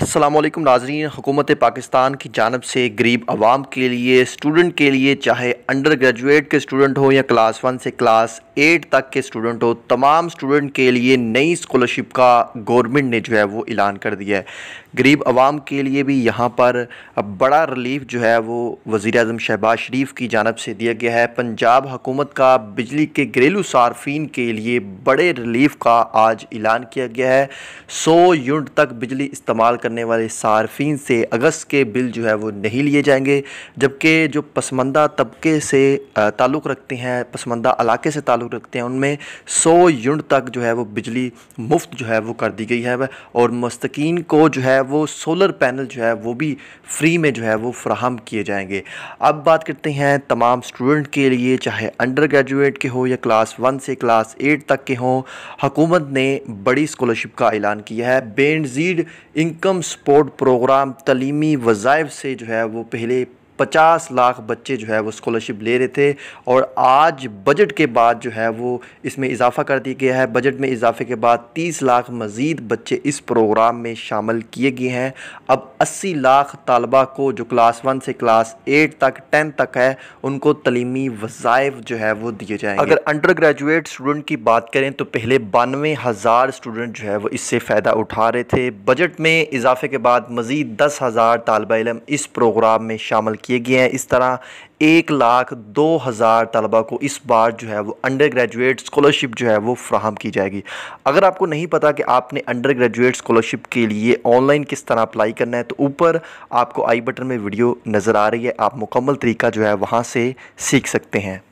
असलम नाजरीन हुकूमत पाकिस्तान की जानब से गरीब आवाम के लिए स्टूडेंट के लिए चाहे अंडर ग्रेजुएट के स्टूडेंट हो या क्लास वन से क्लास एट तक के स्टूडेंट हो तमाम स्टूडेंट के लिए नई स्कॉलरशिप का गवर्नमेंट ने जो है वो ऐलान कर दिया है गरीब आवाम के लिए भी यहाँ पर बड़ा रिलीफ जो है वो वज़ी अजम शहबाज शरीफ की जानब से दिया गया है पंजाब हुकूमत का बिजली के घरेलू सार्फिन के लिए बड़े रिलीफ का आज ऐलान किया गया है सौ यूनिट तक बिजली इस्तेमाल करने वाले सार्फिन से अगस्त के बिल जो है वो नहीं लिए जाएंगे जबकि जो पसमंदा तबके से ताल्लुक़ रखते हैं पसमंदा इलाके से ताल्लुक़ रखते हैं उनमें सौ यूनिट तक जो है वो बिजली मुफ्त जो है वो कर दी गई है और मस्तकीन को जो है वो सोलर पैनल जो है वो भी फ्री में जो है वो फ्राहम किए जाएंगे अब बात करते हैं तमाम स्टूडेंट के लिए चाहे अंडर ग्रेजुएट के हो या क्लास वन से क्लास एट तक के हों हकूमत ने बड़ी स्कॉलरशिप का ऐलान किया है बेनजीड इनकम स्पोर्ट प्रोग्राम तलीमी वज़ाइफ से जो है वो पहले पचास लाख बच्चे जो है वो स्कॉलरशिप ले रहे थे और आज बजट के बाद जो है वो इसमें इजाफ़ा कर दिया गया है बजट में इजाफे के बाद तीस लाख मज़ीद बच्चे इस प्रोग्राम में शामिल किए गए हैं अब अस्सी लाख तलबा को जो क्लास वन से क्लास एट तक टेन तक है उनको तलीमी वजायफ़ जो है वो दिए जाएंगे अगर अंडर ग्रेजुएट स्टूडेंट की बात करें तो पहले बानवे हज़ार स्टूडेंट जो है वो इससे फ़ायदा उठा रहे थे बजट में इजाफे के बाद मज़ीद दस हज़ार तलबा इस प्रोग्राम में शामिल किए गए हैं इस तरह एक लाख दो हज़ार तलबा को इस बार जो है वो अंडर ग्रेजुएट स्कॉलरशिप जो है वो फ्राहम की जाएगी अगर आपको नहीं पता कि आपने अंडर ग्रेजुएट स्कॉलरशिप के लिए ऑनलाइन किस तरह अप्लाई करना है तो ऊपर आपको आई बटन में वीडियो नज़र आ रही है आप मुकम्मल तरीका जो है वहाँ से सीख सकते हैं